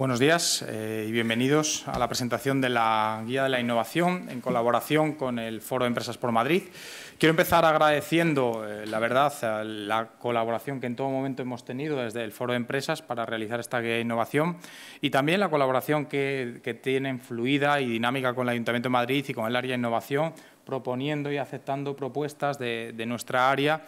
Buenos días eh, y bienvenidos a la presentación de la Guía de la Innovación en colaboración con el Foro de Empresas por Madrid. Quiero empezar agradeciendo, eh, la verdad, la colaboración que en todo momento hemos tenido desde el Foro de Empresas para realizar esta Guía de Innovación y también la colaboración que, tienen fluida y dinámica con el Ayuntamiento de Madrid y con el área de innovación, proponiendo y aceptando propuestas de nuestra área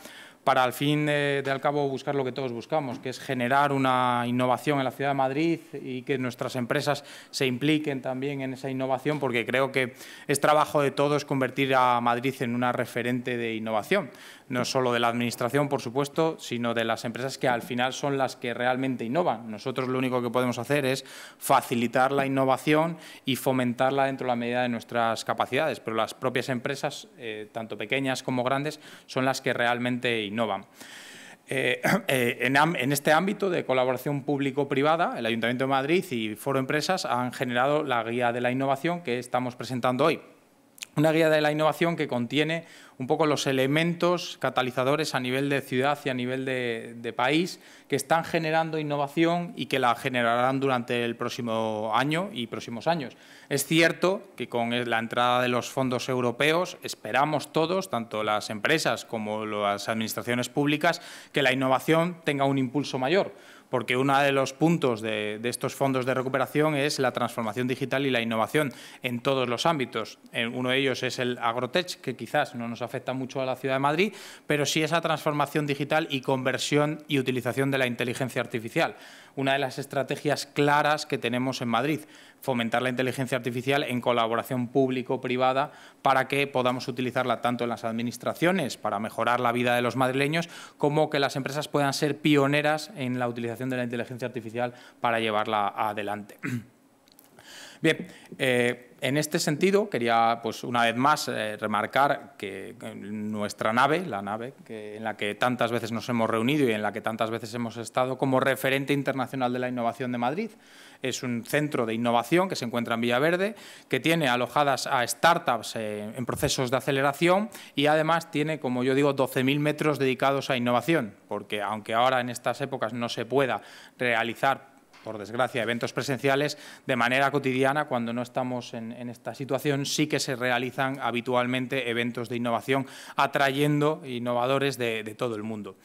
para al fin de, al cabo buscar lo que todos buscamos, que es generar una innovación en la Ciudad de Madrid y que nuestras empresas se impliquen también en esa innovación, porque creo que es trabajo de todos convertir a Madrid en una referente de innovación no solo de la Administración, por supuesto, sino de las empresas que al final son las que realmente innovan. Nosotros lo único que podemos hacer es facilitar la innovación y fomentarla dentro de la medida de nuestras capacidades, pero las propias empresas, eh, tanto pequeñas como grandes, son las que realmente innovan. Eh, eh, en, este ámbito de colaboración público-privada, el Ayuntamiento de Madrid y Foro Empresas han generado la guía de la innovación que estamos presentando hoy una guía de la innovación que contiene un poco los elementos catalizadores a nivel de ciudad y a nivel de, país que están generando innovación y que la generarán durante el próximo año y próximos años. Es cierto que con la entrada de los fondos europeos esperamos todos, tanto las empresas como las administraciones públicas, que la innovación tenga un impulso mayor porque uno de los puntos de, estos fondos de recuperación es la transformación digital y la innovación en todos los ámbitos. Eh, uno de ellos es el agrotech, que quizás no nos afecta mucho a la ciudad de Madrid, pero sí esa transformación digital y conversión y utilización de la inteligencia artificial, una de las estrategias claras que tenemos en Madrid fomentar la inteligencia artificial en colaboración público-privada para que podamos utilizarla tanto en las administraciones para mejorar la vida de los madrileños como que las empresas puedan ser pioneras en la utilización de la inteligencia artificial para llevarla adelante. Bien, eh, en este sentido quería, pues una vez más, eh, remarcar que eh, nuestra nave, la nave en la que tantas veces nos hemos reunido y en la que tantas veces hemos estado como referente internacional de la innovación de Madrid, es un centro de innovación que se encuentra en Villaverde, que tiene alojadas a startups en procesos de aceleración y además tiene, como yo digo, 12.000 metros dedicados a innovación, porque aunque ahora en estas épocas no se pueda realizar por desgracia, eventos presenciales de manera cotidiana, cuando no estamos en, esta situación, sí que se realizan habitualmente eventos de innovación atrayendo innovadores de, todo el mundo.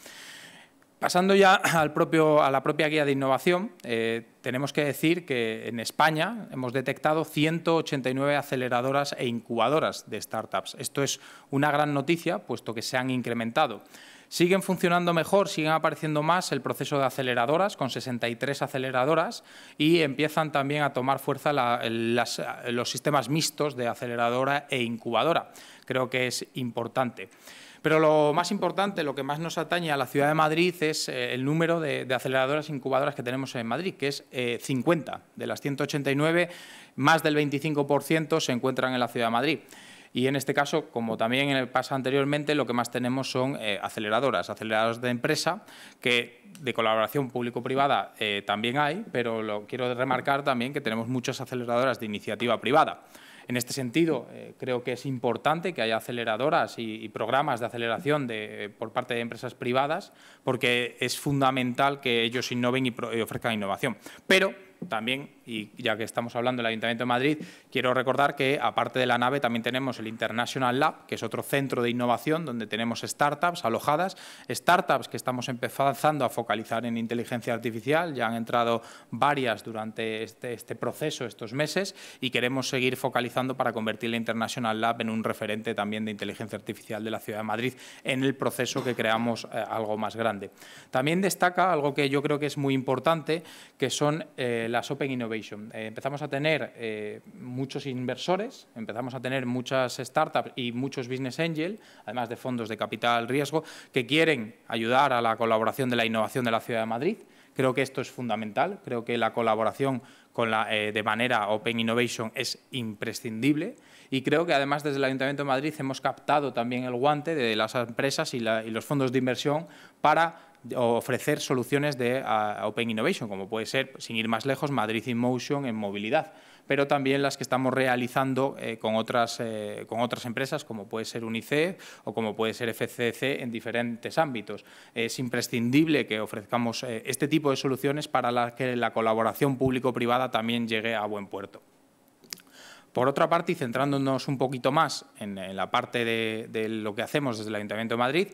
Pasando ya al propio, a la propia guía de innovación, eh, tenemos que decir que en España hemos detectado 189 aceleradoras e incubadoras de startups. Esto es una gran noticia, puesto que se han incrementado Siguen funcionando mejor, siguen apareciendo más el proceso de aceleradoras, con 63 aceleradoras, y empiezan también a tomar fuerza los sistemas mixtos de aceleradora e incubadora. Creo que es importante. Pero lo más importante, lo que más nos atañe a la ciudad de Madrid es eh, el número de, aceleradoras e incubadoras que tenemos en Madrid, que es 50. Eh, de las 189, más del 25% se encuentran en la ciudad de Madrid. Y en este caso, como también en el paso anteriormente, lo que más tenemos son eh, aceleradoras, aceleradoras de empresa, que de colaboración público-privada eh, también hay, pero lo quiero remarcar también que tenemos muchas aceleradoras de iniciativa privada. En este sentido, eh, creo que es importante que haya aceleradoras y, programas de aceleración de, por parte de empresas privadas, porque es fundamental que ellos innoven y, y ofrezcan innovación. Pero también, y ya que estamos hablando del Ayuntamiento de Madrid, quiero recordar que aparte de la nave también tenemos el International Lab, que es otro centro de innovación donde tenemos startups alojadas, startups que estamos empezando a focalizar en inteligencia artificial, ya han entrado varias durante este, este proceso, estos meses, y queremos seguir focalizando para convertir el International Lab en un referente también de inteligencia artificial de la Ciudad de Madrid en el proceso que creamos eh, algo más grande. También destaca algo que yo creo que es muy importante, que son... Eh, eh, las Open Innovation. Eh, empezamos a tener eh, muchos inversores, empezamos a tener muchas startups y muchos business angels, además de fondos de capital riesgo, que quieren ayudar a la colaboración de la innovación de la Ciudad de Madrid. Creo que esto es fundamental, creo que la colaboración con la, de manera Open Innovation es imprescindible y creo que además desde el Ayuntamiento de Madrid hemos captado también el guante de las empresas y los fondos de inversión para ofrecer soluciones de Open Innovation, como puede ser, sin ir más lejos, Madrid in Motion en movilidad, pero también las que estamos realizando eh, eh, con, otras, empresas, como puede ser UNICEF o como puede ser FCC en diferentes ámbitos. Es imprescindible que ofrezcamos eh, este tipo de soluciones para que la colaboración público-privada también llegue a buen puerto. Por otra parte, y centrándonos un poquito más en, la parte de lo que hacemos desde el Ayuntamiento de Madrid,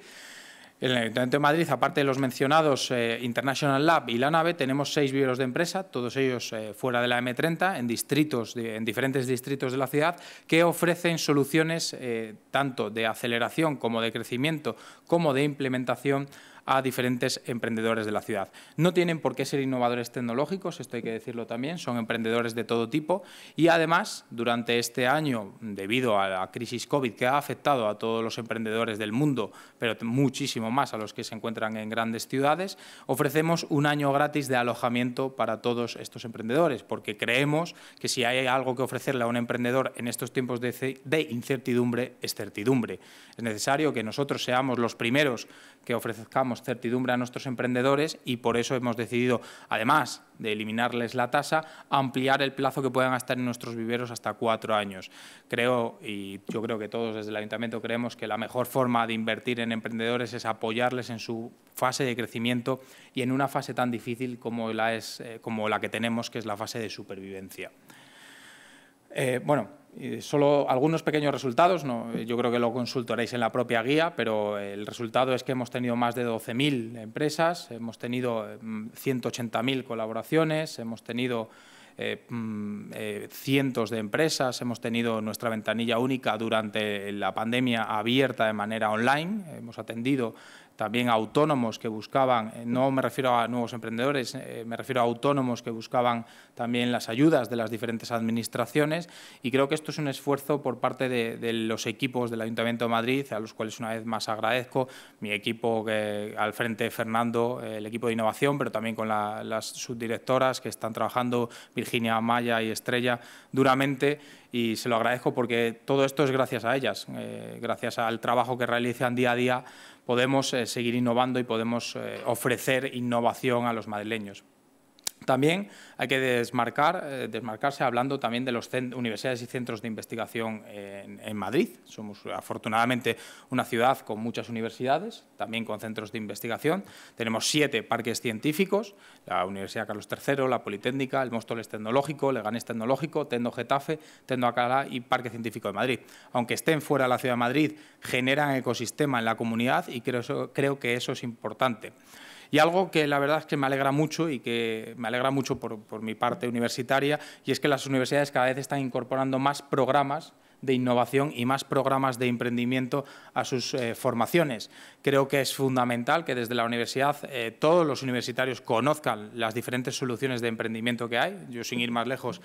en el Ayuntamiento de Madrid, aparte de los mencionados eh, International Lab y la nave, tenemos seis viveros de empresa, todos ellos eh, fuera de la M30, en distritos, en diferentes distritos de la ciudad, que ofrecen soluciones eh, tanto de aceleración como de crecimiento, como de implementación a diferentes emprendedores de la ciudad. No tienen por qué ser innovadores tecnológicos, esto hay que decirlo también, son emprendedores de todo tipo y además durante este año, debido a la crisis COVID que ha afectado a todos los emprendedores del mundo, pero muchísimo más a los que se encuentran en grandes ciudades, ofrecemos un año gratis de alojamiento para todos estos emprendedores, porque creemos que si hay algo que ofrecerle a un emprendedor en estos tiempos de, de incertidumbre, es certidumbre. Es necesario que nosotros seamos los primeros que ofrezcamos certidumbre a nuestros emprendedores y por eso hemos decidido, además de eliminarles la tasa, ampliar el plazo que puedan estar en nuestros viveros hasta cuatro años. Creo, y yo creo que todos desde el Ayuntamiento creemos que la mejor forma de invertir en emprendedores es apoyarles en su fase de crecimiento y en una fase tan difícil como la, es, eh, como la que tenemos, que es la fase de supervivencia. Eh, bueno, solo algunos pequeños resultados, no, eh, yo creo que lo consultaréis en la propia guía, pero eh, el resultado es que hemos tenido más de 12.000 empresas, hemos tenido 180.000 mm, colaboraciones, hemos tenido eh, mm, cientos de empresas, hemos tenido nuestra ventanilla única durante la pandemia abierta de manera online, hemos atendido también autónomos que buscaban, eh, no me refiero a nuevos emprendedores, eh, me refiero a autónomos que buscaban también las ayudas de las diferentes administraciones y creo que esto es un esfuerzo por parte de, los equipos del Ayuntamiento de Madrid, a los cuales una vez más agradezco, mi equipo que, al frente Fernando, eh, el equipo de innovación, pero también con las subdirectoras que están trabajando, Virginia Maya y Estrella, duramente y se lo agradezco porque todo esto es gracias a ellas, gracias al trabajo que realizan día a día podemos eh, seguir innovando y podemos eh, ofrecer innovación a los madrileños. También hay que eh, desmarcarse hablando también de las universidades y centros de investigación en, Madrid. Somos afortunadamente una ciudad con muchas universidades, también con centros de investigación. Tenemos siete parques científicos, la Universidad Carlos III, la Politécnica, el Móstoles Tecnológico, Leganés Tecnológico, Tendo Getafe, Tendo Acalá y Parque Científico de Madrid. Aunque estén fuera de la Ciudad de Madrid, generan ecosistema en la comunidad y creo que eso es importante. Y algo que la verdad es que me alegra mucho y que me alegra mucho por, por mi parte universitaria, y es que las universidades cada vez están incorporando más programas de innovación y más programas de emprendimiento a sus eh, formaciones. Creo que es fundamental que desde la universidad eh, todos los universitarios conozcan las diferentes soluciones de emprendimiento que hay. Yo, sin ir más lejos,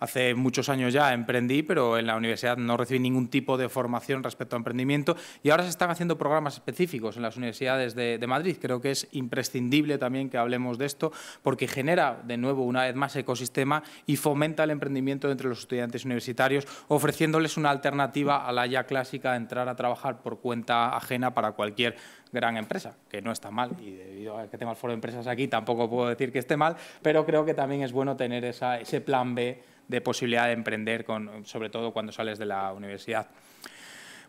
hace muchos años ya emprendí, pero en la universidad no recibí ningún tipo de formación respecto a emprendimiento y ahora se están haciendo programas específicos en las universidades de, de Madrid. Creo que es imprescindible también que hablemos de esto porque genera, de nuevo, una vez más, ecosistema y fomenta el emprendimiento entre los estudiantes universitarios, ofreciéndoles una alternativa a la ya clásica de entrar a trabajar por cuenta ajena para cualquier gran empresa, que no está mal, y debido a que tengo el foro de empresas aquí tampoco puedo decir que esté mal, pero creo que también es bueno tener esa, ese plan B de posibilidad de emprender, con, sobre todo cuando sales de la universidad.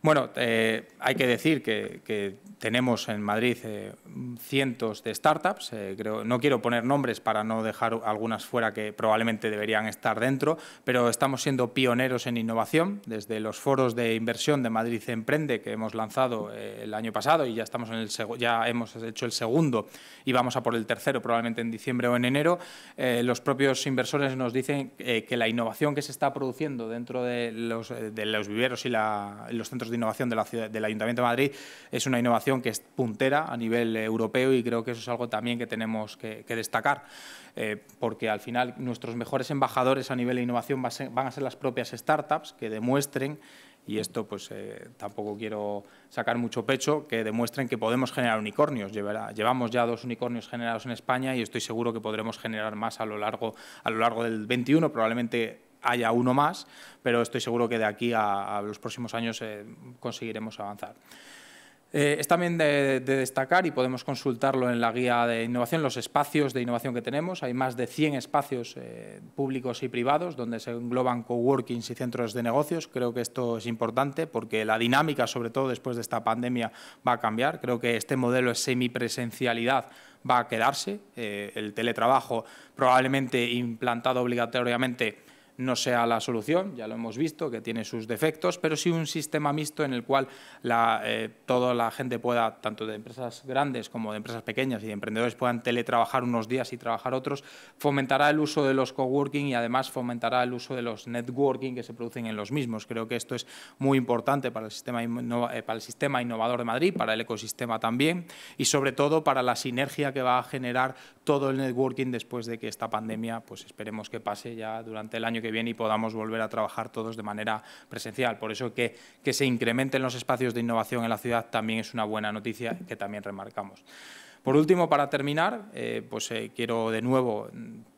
Bueno, eh, hay que decir que, tenemos en Madrid eh, cientos de startups. Eh, creo, no quiero poner nombres para no dejar algunas fuera que probablemente deberían estar dentro, pero estamos siendo pioneros en innovación. Desde los foros de inversión de Madrid Emprende que hemos lanzado el año pasado y ya, estamos en el ya hemos hecho el segundo y vamos a por el tercero probablemente en diciembre o en enero, los propios inversores nos dicen que la innovación que se está produciendo dentro de los, viveros y los centros de innovación del Ayuntamiento de Madrid es una innovación que es puntera a nivel eh, europeo y creo que eso es algo también que tenemos que, destacar, eh, porque al final nuestros mejores embajadores a nivel de innovación van a ser las propias startups que demuestren y esto pues eh, tampoco quiero sacar mucho pecho, que demuestren que podemos generar unicornios. Llevamos ya dos unicornios generados en España y estoy seguro que podremos generar más a lo largo, a lo largo del 21, probablemente haya uno más, pero estoy seguro que de aquí a, los próximos años eh, conseguiremos avanzar. Eh, es también de, destacar, y podemos consultarlo en la guía de innovación, los espacios de innovación que tenemos. Hay más de 100 espacios eh, públicos y privados donde se engloban coworkings y centros de negocios. Creo que esto es importante porque la dinámica, sobre todo después de esta pandemia, va a cambiar. Creo que este modelo es semipresencialidad va a quedarse. el teletrabajo probablemente implantado obligatoriamente no sea la solución, ya lo hemos visto, que tiene sus defectos, pero sí un sistema mixto en el cual la, eh, toda la gente pueda, tanto de empresas grandes como de empresas pequeñas y de emprendedores, puedan teletrabajar unos días y trabajar otros, fomentará el uso de los coworking y además fomentará el uso de los networking que se producen en los mismos. Creo que esto es muy importante para el sistema, eh, para el sistema innovador de Madrid, para el ecosistema también y sobre todo para la sinergia que va a generar todo el networking después de que esta pandemia, pues esperemos que pase ya durante el año que bien y podamos volver a trabajar todos de manera presencial. Por eso que, se incrementen los espacios de innovación en la ciudad también es una buena noticia que también remarcamos. Por último, para terminar, eh, pues eh, quiero de nuevo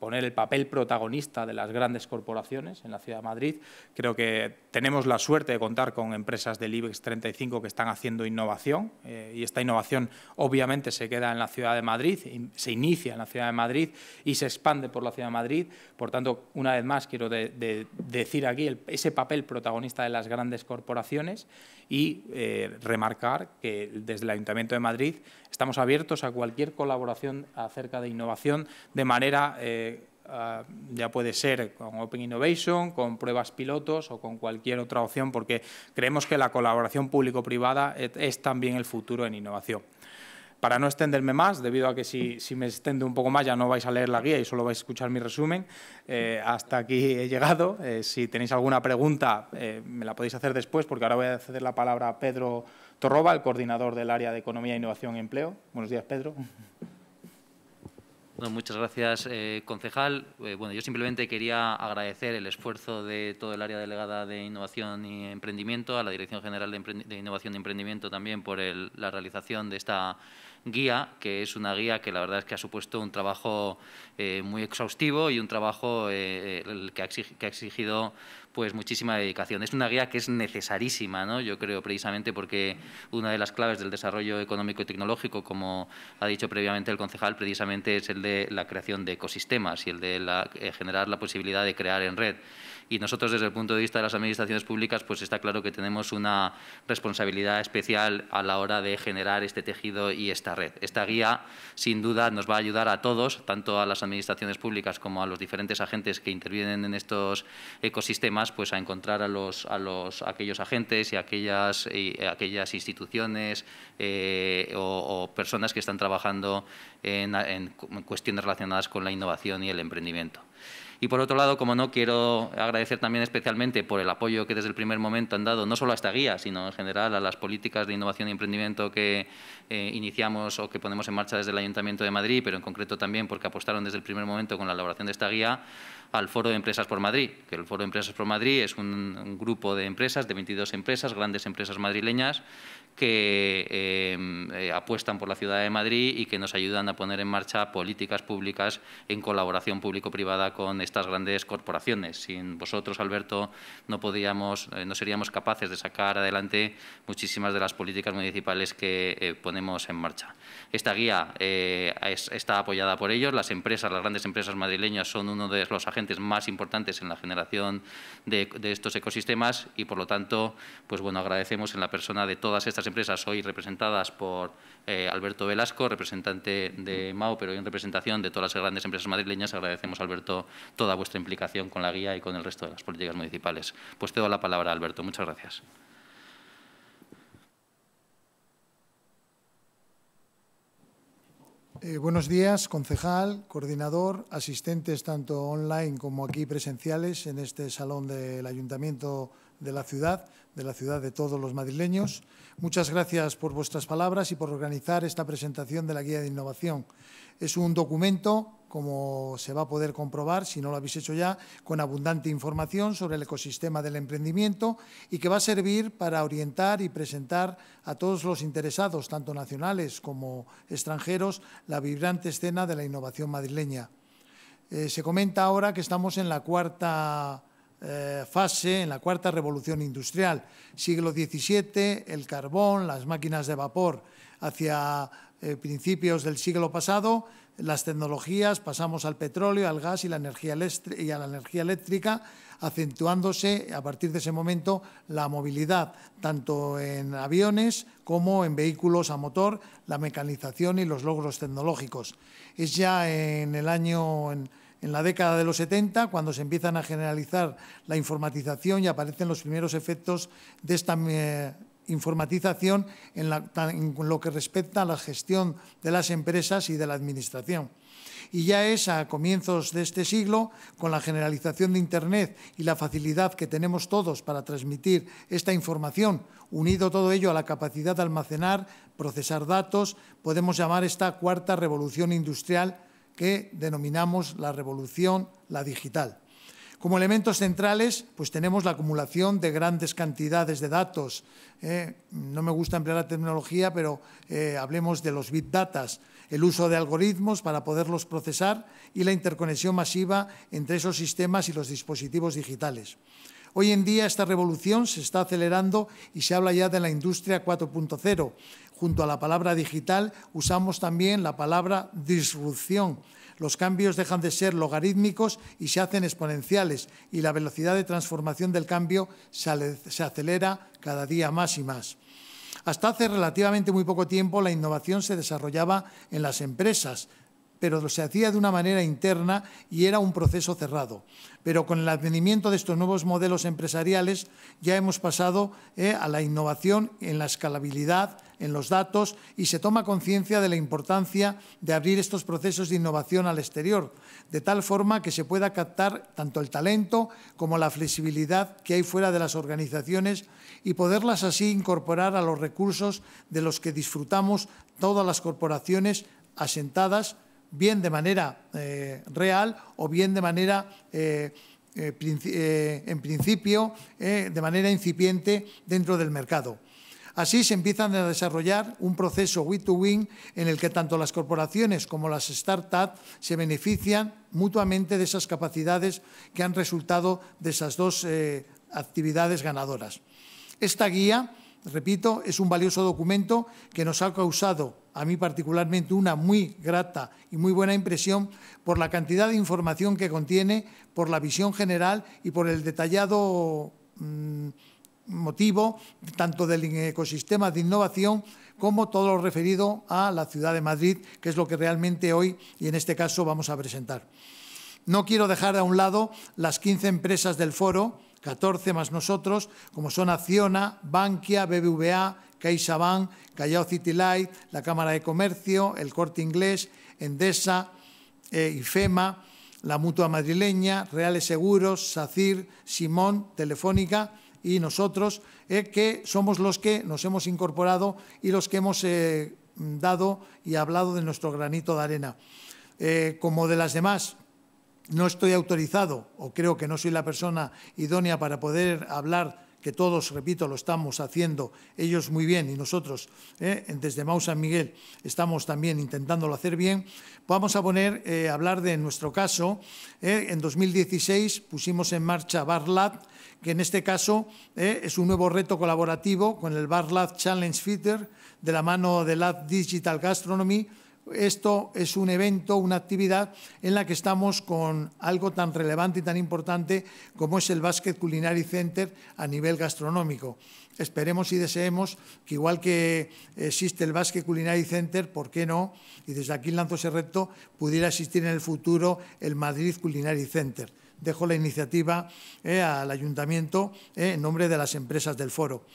poner el papel protagonista de las grandes corporaciones en la Ciudad de Madrid. Creo que tenemos la suerte de contar con empresas del IBEX 35 que están haciendo innovación eh, y esta innovación obviamente se queda en la Ciudad de Madrid, se inicia en la Ciudad de Madrid y se expande por la Ciudad de Madrid. Por tanto, una vez más quiero decir aquí ese papel protagonista de las grandes corporaciones y eh, remarcar que desde el Ayuntamiento de Madrid estamos abiertos a cualquier colaboración acerca de innovación de manera... Eh, Ah, ya puede ser con Open Innovation, con pruebas pilotos o con cualquier otra opción, porque creemos que la colaboración público-privada e, es, también el futuro en innovación. Para no extenderme más, debido a que si, me extendo un poco más ya no vais a leer la guía y solo vais a escuchar mi resumen, eh, hasta aquí he llegado. Eh, si tenéis alguna pregunta, eh, me la podéis hacer después, porque ahora voy a ceder la palabra a Pedro Torroba, el coordinador del área de Economía, Innovación y Empleo. Buenos días, Pedro muchas gracias, eh, concejal. Eh, bueno, yo simplemente quería agradecer el esfuerzo de todo el área delegada de Innovación y Emprendimiento, a la Dirección General de, Innovación y Emprendimiento también por la realización de esta guía, que es una guía que la verdad es que ha supuesto un trabajo eh, muy exhaustivo y un trabajo que, ha exigido pues muchísima dedicación. Es una guía que es necesarísima, ¿no? yo creo, precisamente porque una de las claves del desarrollo económico y tecnológico, como ha dicho previamente el concejal, precisamente es el de la creación de ecosistemas y el de eh, generar la posibilidad de crear en red y nosotros desde el punto de vista de las administraciones públicas pues está claro que tenemos una responsabilidad especial a la hora de generar este tejido y esta red. Esta guía sin duda nos va a ayudar a todos, tanto a las administraciones públicas como a los diferentes agentes que intervienen en estos ecosistemas, pues a encontrar a los aquellos agentes y aquellas instituciones eh, o, personas que están trabajando en cuestiones relacionadas con la innovación y el emprendimiento. Y por otro lado, como no, quiero agradecer también especialmente por el apoyo que desde el primer momento han dado, no solo a esta guía, sino en general a las políticas de innovación y emprendimiento que eh, iniciamos o que ponemos en marcha desde el Ayuntamiento de Madrid, pero en concreto también porque apostaron desde el primer momento con la elaboración de esta guía al Foro de Empresas por Madrid, que el Foro de Empresas por Madrid es un, grupo de empresas, de 22 empresas, grandes empresas madrileñas, que eh, eh, apuestan por la ciudad de Madrid y que nos ayudan a poner en marcha políticas públicas en colaboración público-privada con estas grandes corporaciones. Sin vosotros, Alberto, no, podíamos, eh, no seríamos capaces de sacar adelante muchísimas de las políticas municipales que eh, ponemos en marcha. Esta guía eh, está apoyada por ellos. Las empresas, las grandes empresas madrileñas son uno de los agentes más importantes en la generación de, estos ecosistemas y, por lo tanto, pues bueno, agradecemos en la persona de todas estas empresas hoy representadas por Alberto Velasco, representante de MAO, pero en representación de todas las grandes empresas madrileñas, agradecemos a Alberto toda vuestra implicación con la guía y con el resto de las políticas municipales. Pues te doy la palabra, Alberto. Muchas gracias. Eh, buenos días, concejal, coordinador, asistentes tanto online como aquí presenciales en este salón del Ayuntamiento de la ciudad, de la ciudad de todos los madrileños. Muchas gracias por vuestras palabras y por organizar esta presentación de la Guía de Innovación. Es un documento como se va a poder comprobar, si no lo habéis hecho ya, con abundante información sobre el ecosistema del emprendimiento y que va a servir para orientar y presentar a todos los interesados, tanto nacionales como extranjeros, la vibrante escena de la innovación madrileña. Eh, se comenta ahora que estamos en la cuarta eh, fase, en la cuarta revolución industrial. Siglo XVII, el carbón, las máquinas de vapor. Hacia eh, principios del siglo pasado, las tecnologías, pasamos al petróleo, al gas y, la energía y a la energía eléctrica, acentuándose a partir de ese momento la movilidad, tanto en aviones como en vehículos a motor, la mecanización y los logros tecnológicos. Es ya en el año... En la década de los 70, cuando se empiezan a generalizar la informatización y aparecen los primeros efectos de esta eh, informatización en, en lo que respecta a la gestión de las empresas y de la administración y ya es a comienzos de este siglo, con la generalización de Internet y la facilidad que tenemos todos para transmitir esta información, unido todo ello a la capacidad de almacenar, procesar datos, podemos llamar esta cuarta revolución industrial que denominamos la revolución, la digital. Como elementos centrales, pues tenemos la acumulación de grandes cantidades de datos. ¿eh? no me gusta emplear la tecnología, pero eh, hablemos de los big data, el uso de algoritmos para poderlos procesar y la interconexión masiva entre esos sistemas y los dispositivos digitales. Hoy en día esta revolución se está acelerando y se habla ya de la industria 4.0. Junto a la palabra digital usamos también la palabra disrupción. Los cambios dejan de ser logarítmicos y se hacen exponenciales y la velocidad de transformación del cambio se acelera cada día más y más. Hasta hace relativamente muy poco tiempo la innovación se desarrollaba en las empresas, pero se hacía de una manera interna y era un proceso cerrado. Pero con el advenimiento de estos nuevos modelos empresariales ya hemos pasado eh, a la innovación en la escalabilidad, en los datos y se toma conciencia de la importancia de abrir estos procesos de innovación al exterior, de tal forma que se pueda captar tanto el talento como la flexibilidad que hay fuera de las organizaciones y poderlas así incorporar a los recursos de los que disfrutamos todas las corporaciones asentadas bien de manera eh, real o bien de manera, eh, eh, en principio, de manera incipiente dentro del mercado. Así se empiezan a desarrollar un proceso win-to-win en el que tanto las corporaciones como las startups se benefician mutuamente de esas capacidades que han resultado de esas dos actividades ganadoras. Esta guía, repito, es un valioso documento que nos ha causado a mí particularmente una muy grata y muy buena impresión por la cantidad de información que contiene, por la visión general y por el detallado mm, motivo tanto del ecosistema de innovación como todo lo referido a la ciudad de Madrid, que es lo que realmente hoy y en este caso vamos a presentar. No quiero dejar a un lado las 15 empresas del foro, 14 más nosotros, como son Acciona, Bankia, BBVA, CaixaBank, Callao City Light, la Cámara de Comercio, el Corte Inglés, Endesa, eh, IFEMA, la Mutua Madrileña, Reales Seguros, SACIR, Simón, Telefónica y nosotros, eh, que somos los que nos hemos incorporado y los que hemos eh, dado y hablado de nuestro granito de arena. como de las demás, no estoy autorizado o creo que no soy la persona idónea para poder hablar que todos, repito, lo estamos haciendo ellos muy bien y nosotros eh, desde Mau San Miguel estamos también intentándolo hacer bien, vamos a poner, eh, hablar de nuestro caso. Eh, en 2016 pusimos en marcha BarLab, que en este caso es un nuevo reto colaborativo con el BarLab Challenge Feeder de la mano de Lab Digital Gastronomy, esto es un evento, una actividad en la que estamos con algo tan relevante y tan importante como es el Basket Culinary Center a nivel gastronómico. Esperemos y deseemos que igual que existe el Basket Culinary Center, ¿por qué no? Y desde aquí lanzo ese reto, pudiera existir en el futuro el Madrid Culinary Center. Dejo la iniciativa eh, al ayuntamiento eh, en nombre de las empresas del foro.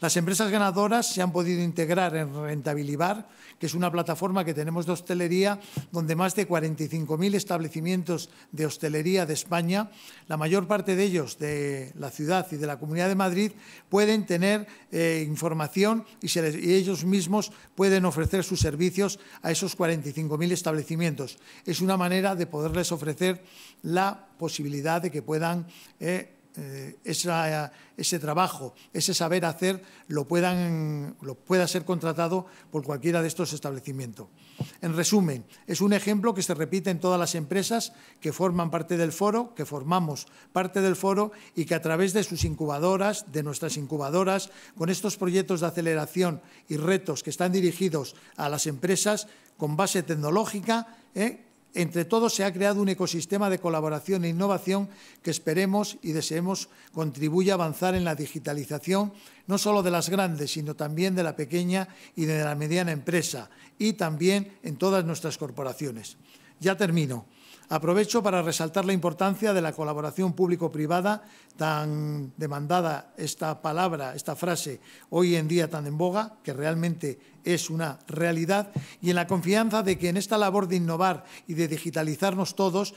Las empresas ganadoras se han podido integrar en Rentabilibar, que es una plataforma que tenemos de hostelería, donde más de 45.000 establecimientos de hostelería de España, la mayor parte de ellos de la ciudad y de la Comunidad de Madrid, pueden tener eh, información y, ellos mismos pueden ofrecer sus servicios a esos 45.000 establecimientos. Es una manera de poderles ofrecer la posibilidad de que puedan eh, eh, ese trabajo, ese saber hacer, lo, puedan, lo pueda ser contratado por cualquiera de estos establecimientos. En resumen, es un ejemplo que se repite en todas las empresas que forman parte del foro, que formamos parte del foro y que a través de sus incubadoras, de nuestras incubadoras, con estos proyectos de aceleración y retos que están dirigidos a las empresas con base tecnológica, eh, entre todos se ha creado un ecosistema de colaboración e innovación que esperemos y deseemos contribuya a avanzar en la digitalización no solo de las grandes, sino también de la pequeña y de la mediana empresa y también en todas nuestras corporaciones. Ya termino. Aprovecho para resaltar la importancia de la colaboración público-privada, tan demandada esta palabra, esta frase, hoy en día tan en boga, que realmente es una realidad, y en la confianza de que en esta labor de innovar y de digitalizarnos todos,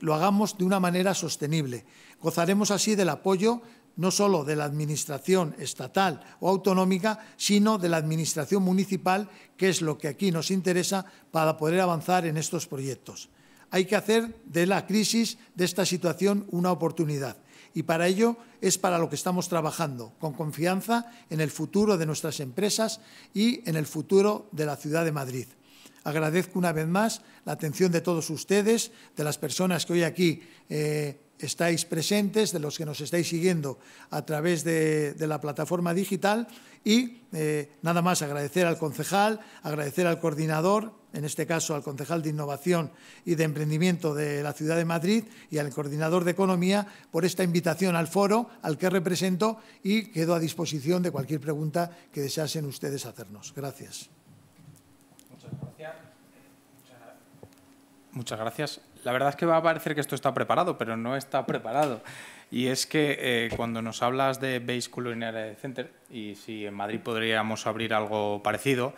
lo hagamos de una manera sostenible. Gozaremos así del apoyo no solo de la Administración estatal o autonómica, sino de la Administración municipal, que es lo que aquí nos interesa para poder avanzar en estos proyectos. Hay que hacer de la crisis, de esta situación, una oportunidad. Y para ello es para lo que estamos trabajando, con confianza en el futuro de nuestras empresas y en el futuro de la ciudad de Madrid. Agradezco una vez más la atención de todos ustedes, de las personas que hoy aquí eh, estáis presentes, de los que nos estáis siguiendo a través de, la plataforma digital y eh, nada más agradecer al concejal, agradecer al coordinador, en este caso al concejal de Innovación y de Emprendimiento de la Ciudad de Madrid y al coordinador de Economía por esta invitación al foro al que represento y quedo a disposición de cualquier pregunta que deseasen ustedes hacernos. Gracias. Muchas gracias. Muchas gracias la verdad es que va a parecer que esto está preparado, pero no está preparado. Y es que eh, cuando nos hablas de Base Culinary Center, y si en Madrid podríamos abrir algo parecido,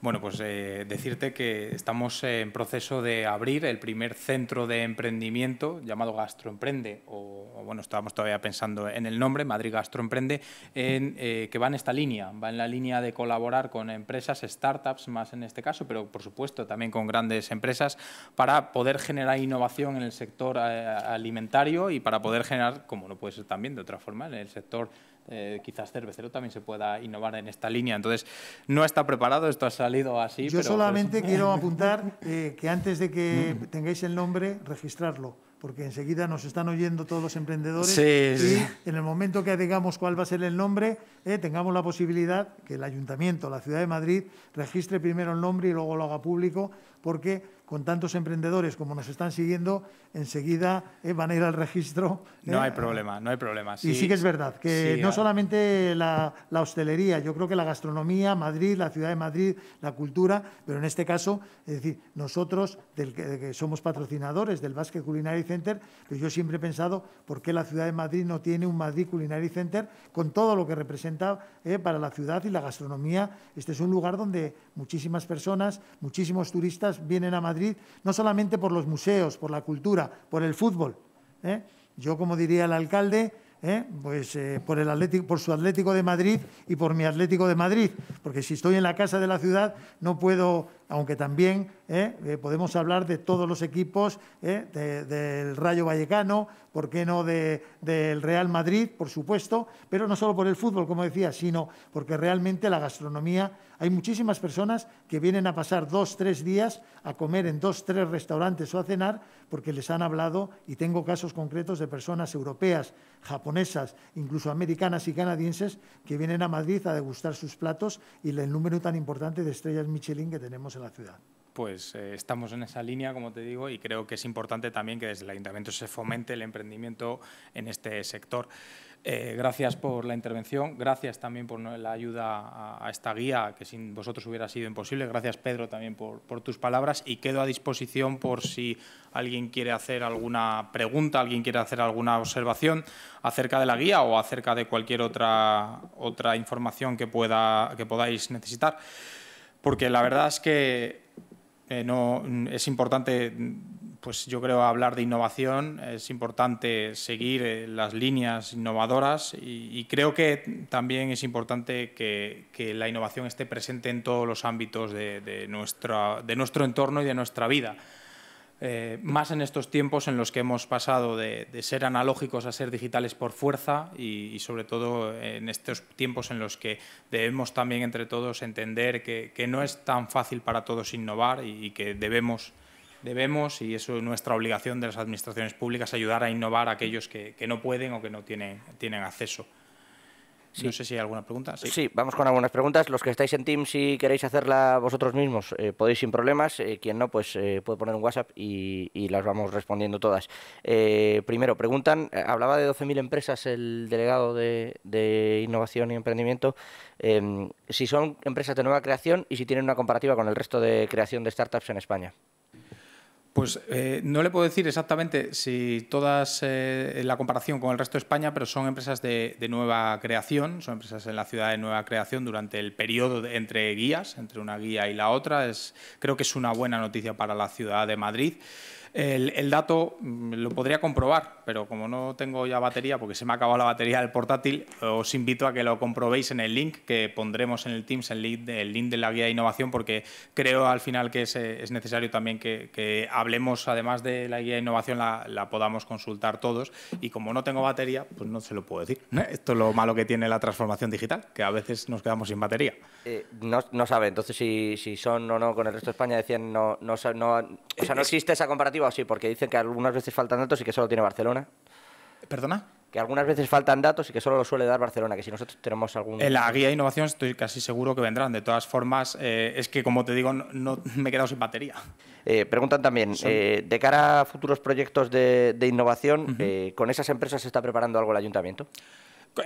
bueno, pues eh, decirte que estamos en proceso de abrir el primer centro de emprendimiento llamado Gastroemprende, o, bueno, estábamos todavía pensando en el nombre, Madrid Gastroemprende, eh, que va en esta línea, va en la línea de colaborar con empresas, startups más en este caso, pero por supuesto también con grandes empresas, para poder generar innovación en el sector eh, alimentario y para poder generar, como no puede ser también de otra forma, en el sector eh, quizás Cervecero también se pueda innovar en esta línea. Entonces, no está preparado, esto ha salido así. Yo solamente pues, quiero apuntar eh, que antes de que mm. tengáis el nombre, registrarlo porque enseguida nos están oyendo todos los emprendedores sí, sí. en el momento que digamos cuál va a ser el nombre, eh, tengamos la posibilidad que el ayuntamiento, la Ciudad de Madrid, registre primero el nombre y luego lo haga público, porque con tantos emprendedores como nos están siguiendo, enseguida eh, van a ir al registro. no hay eh. problema, no hay problema. y sí que es verdad, que no solamente la, hostelería, yo creo que la gastronomía, Madrid, la ciudad de Madrid, la cultura, pero en este caso, es decir, nosotros que, somos patrocinadores del Basque Culinary Center, pues yo siempre he pensado por qué la ciudad de Madrid no tiene un Madrid Culinary Center con todo lo que representa eh, para la ciudad y la gastronomía. Este es un lugar donde muchísimas personas, muchísimos turistas vienen a Madrid no solamente por los museos, por la cultura, por el fútbol. ¿eh? Yo, como diría el alcalde, ¿eh? pues eh, por, el Atlético, por su Atlético de Madrid y por mi Atlético de Madrid, porque si estoy en la casa de la ciudad no puedo aunque también eh, eh, podemos hablar de todos los equipos, eh, del Rayo Vallecano, ¿por qué no del Real Madrid, por supuesto? Pero no solo por el fútbol, como decía, sino porque realmente la gastronomía, hay muchísimas personas que vienen a pasar dos, tres días a comer en dos, tres restaurantes o a cenar porque les han hablado, y tengo casos concretos de personas europeas, japonesas, incluso americanas y canadienses, que vienen a Madrid a degustar sus platos y el número tan importante de estrellas Michelin que tenemos la ciudad. Pues eh, estamos en esa línea, como te digo, y creo que es importante también que desde el ayuntamiento se fomente el emprendimiento en este sector. Eh, gracias por la intervención, gracias también por la ayuda a, esta guía, que sin vosotros hubiera sido imposible. Gracias, Pedro, también por, tus palabras y quedo a disposición por si alguien quiere hacer alguna pregunta, alguien quiere hacer alguna observación acerca de la guía o acerca de cualquier otra, otra información que, pueda, que podáis necesitar porque la verdad es que eh, no, es importante, pues yo creo, hablar de innovación, es importante seguir eh, las líneas innovadoras y, creo que también es importante que, la innovación esté presente en todos los ámbitos de nuestro entorno y de nuestra vida. Eh, más en estos tiempos en los que hemos pasado de, ser analógicos a ser digitales por fuerza y, sobre todo en estos tiempos en los que debemos también entre todos entender que, no es tan fácil para todos innovar y, que debemos, debemos, y eso es nuestra obligación de las administraciones públicas, ayudar a innovar a aquellos que, no pueden o que no tienen, tienen acceso. No sé si hay alguna pregunta. Sí. vamos con algunas preguntas. Los que estáis en Teams, si queréis hacerla vosotros mismos, eh, podéis sin problemas. Eh, quien no, pues eh, puede poner un WhatsApp y, las vamos respondiendo todas. primero, preguntan, hablaba de 12.000 empresas el delegado de, de Innovación y Emprendimiento, em, si son empresas de nueva creación y si tienen una comparativa con el resto de creación de startups en España. Pues eh, no le puedo decir exactamente si todas en eh, la comparación con el resto de España, pero son empresas de, nueva creación, son empresas en la ciudad de nueva creación durante el periodo entre guías, entre una guía y la otra. Es, creo que es una buena noticia para la ciudad de Madrid. El, dato mm, lo podría comprobar, pero como no tengo ya batería, porque se me ha acabado la batería del portátil, os invito a que lo comprobéis en el link que pondremos en el Teams, el link, el link de la guía de innovación, porque creo al final que es, eh, necesario también que, hablemos, además de la guía de innovación, la, podamos consultar todos. Y como no tengo batería, pues no se lo puedo decir. Esto es lo malo que tiene la transformación digital, que a veces nos quedamos sin batería. Eh, no, sabe, entonces si, son o no con el resto de España, decían no, no, no, o sea, no existe esa comparativa así, porque dicen que algunas veces faltan datos y que solo tiene Barcelona. ¿Perdona? Que algunas veces faltan datos y que solo lo suele dar Barcelona, que si nosotros tenemos algún... En la guía de innovación estoy casi seguro que vendrán. De todas formas, eh, es que como te digo, no, me he quedado sin batería. Eh, preguntan también, eh, de cara a futuros proyectos de, innovación, ¿con esas empresas se está preparando algo el ayuntamiento?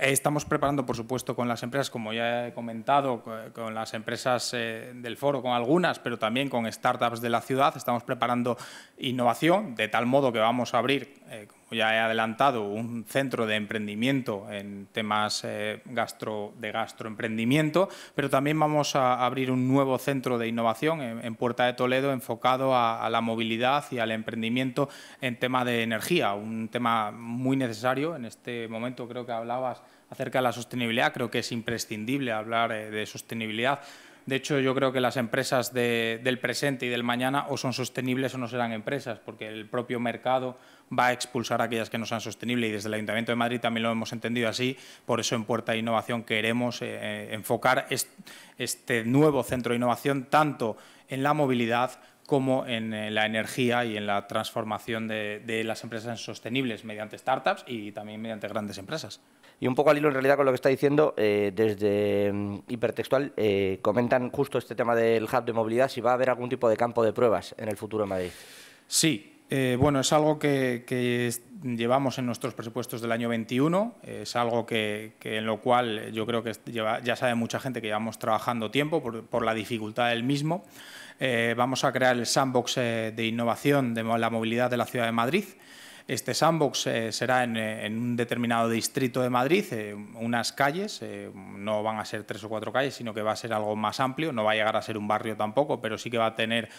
Estamos preparando, por supuesto, con las empresas, como ya he comentado, con las empresas eh, del foro, con algunas, pero también con startups de la ciudad. Estamos preparando innovación, de tal modo que vamos a abrir, eh, ya he adelantado un centro de emprendimiento en temas eh, gastro, de gastroemprendimiento, pero también vamos a abrir un nuevo centro de innovación en, Puerta de Toledo enfocado a, la movilidad y al emprendimiento en tema de energía, un tema muy necesario. En este momento creo que hablabas acerca de la sostenibilidad, creo que es imprescindible hablar eh, de sostenibilidad. De hecho, yo creo que las empresas del presente y del mañana o son sostenibles o no serán empresas, porque el propio mercado va a expulsar a aquellas que no sean sostenibles y desde el Ayuntamiento de Madrid también lo hemos entendido así, por eso en Puerta de Innovación queremos eh, eh, enfocar este nuevo centro de innovación tanto en la movilidad como en eh, la energía y en la transformación de, las empresas sostenibles mediante startups y también mediante grandes empresas. Y un poco al hilo en realidad con lo que está diciendo, desde mm, Hipertextual comentan justo este tema del hub de movilidad, si va a haber algún tipo de campo de pruebas en el futuro en Madrid. Sí, eh, bueno, es algo que, llevamos en nuestros presupuestos del año 21, es algo que, en lo cual yo creo que ya sabe mucha gente que llevamos trabajando tiempo por, la dificultad del mismo. Eh, vamos a crear el sandbox eh, de innovación de la movilidad de la Ciudad de Madrid. Este sandbox eh, será eh, en, un determinado distrito de Madrid, eh, unas calles, no van a ser tres o cuatro calles, sino que va a ser algo más amplio, no va a llegar a ser un barrio tampoco, pero sí que va a tener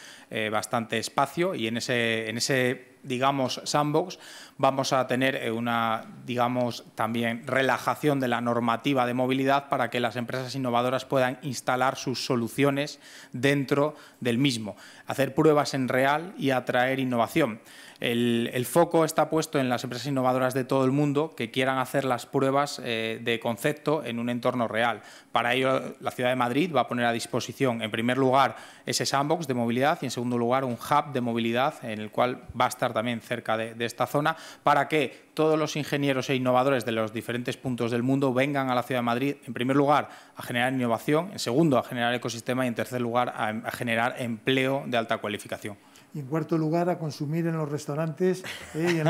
bastante espacio y en ese, en ese digamos, sandbox, vamos a tener una, digamos, también relajación de la normativa de movilidad para que las empresas innovadoras puedan instalar sus soluciones dentro del mismo, hacer pruebas en real y atraer innovación. El, foco está puesto en las empresas innovadoras de todo el mundo que quieran hacer las pruebas eh, de concepto en un entorno real. Para ello, la Ciudad de Madrid va a poner a disposición, en primer lugar, ese sandbox de movilidad y, en segundo lugar, un hub de movilidad en el cual va a estar también cerca de, esta zona para que todos los ingenieros e innovadores de los diferentes puntos del mundo vengan a la Ciudad de Madrid, en primer lugar, a generar innovación, en segundo, a generar ecosistema y, en tercer lugar, a generar empleo de alta cualificación. Y en cuarto lugar, a consumir en los restaurantes eh, y,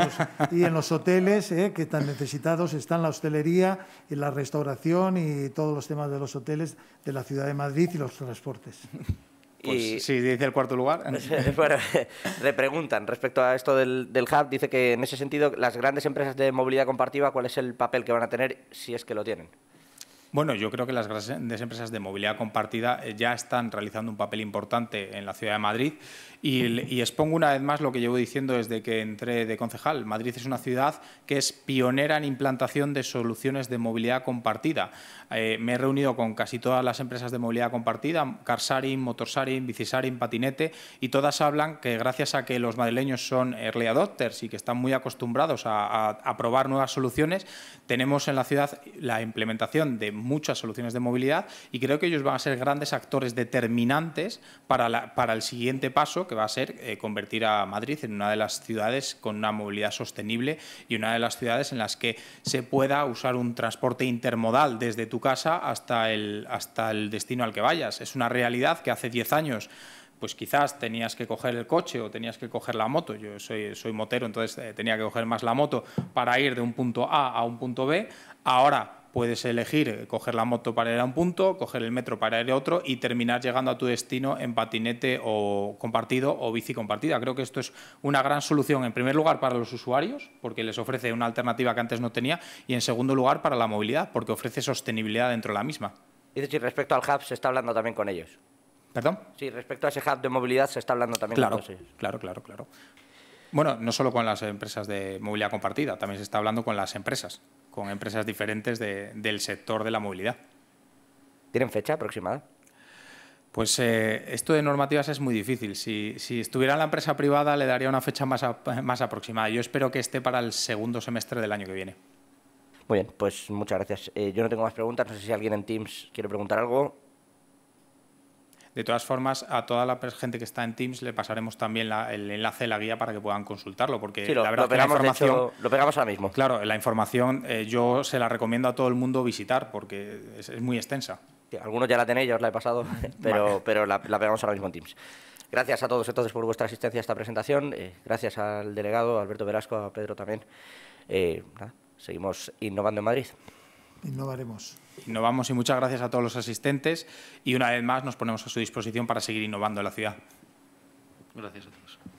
en los, hoteles, eh, que tan necesitados están la hostelería y la restauración y todos los temas de los hoteles de la ciudad de Madrid y los transportes. Pues sí, dice el cuarto lugar. Pues, eh, bueno, le preguntan respecto a esto del, del, hub, dice que en ese sentido las grandes empresas de movilidad compartida, ¿cuál es el papel que van a tener si es que lo tienen? Bueno, yo creo que las grandes empresas de movilidad compartida ya están realizando un papel importante en la ciudad de Madrid y, expongo una vez más lo que llevo diciendo desde que entré de concejal. Madrid es una ciudad que es pionera en implantación de soluciones de movilidad compartida. Eh, me he reunido con casi todas las empresas de movilidad compartida, carsharing, motorsharing, Bicisaring, patinete, y todas hablan que gracias a que los madrileños son early adopters y que están muy acostumbrados a, probar nuevas soluciones, tenemos en la ciudad la implementación de muchas soluciones de movilidad y creo que ellos van a ser grandes actores determinantes para, para el siguiente paso, va a ser eh, convertir a Madrid en una de las ciudades con una movilidad sostenible y una de las ciudades en las que se pueda usar un transporte intermodal desde tu casa hasta el, hasta el destino al que vayas. Es una realidad que hace 10 años pues quizás tenías que coger el coche o tenías que coger la moto. Yo soy, soy motero, entonces eh, tenía que coger más la moto para ir de un punto A a un punto B. Ahora puedes elegir eh, coger la moto para ir a un punto, coger el metro para ir a otro y terminar llegando a tu destino en patinete o compartido o bici compartida. Creo que esto es una gran solución, en primer lugar, para los usuarios, porque les ofrece una alternativa que antes no tenía, y en segundo lugar, para la movilidad, porque ofrece sostenibilidad dentro de la misma. Dices, y respecto al hub, se está hablando también con ellos. ¿Perdón? Sí, respecto a ese hub de movilidad, se está hablando también claro, con ellos. Claro, claro, claro. Bueno, no solo con las empresas de movilidad compartida, también se está hablando con las empresas con empresas diferentes del sector de la movilidad. ¿Tienen fecha aproximada? Pues eh, esto de normativas es muy difícil. Si, estuviera en la empresa privada le daría una fecha más, más aproximada. Yo espero que esté para el segundo semestre del año que viene. Muy bien, pues muchas gracias. Eh, yo no tengo más preguntas. No sé si alguien en Teams quiere preguntar algo. De todas formas, a toda la gente que está en Teams le pasaremos también el enlace de la guía para que puedan consultarlo, porque la verdad pegamos, que lo pegamos ahora mismo. Claro, la información eh, yo se la recomiendo a todo el mundo visitar, porque es, muy extensa. algunos ya la tenéis, ya os la he pasado, pero, pero la, pegamos ahora mismo en Teams. Gracias a todos entonces por vuestra asistencia a esta presentación. Eh, gracias al delegado Alberto Velasco, a Pedro también. Eh, seguimos innovando en Madrid. Innovaremos. Innovamos y muchas gracias a todos los asistentes y una vez más nos ponemos a su disposición para seguir innovando en la ciudad. Gracias a todos.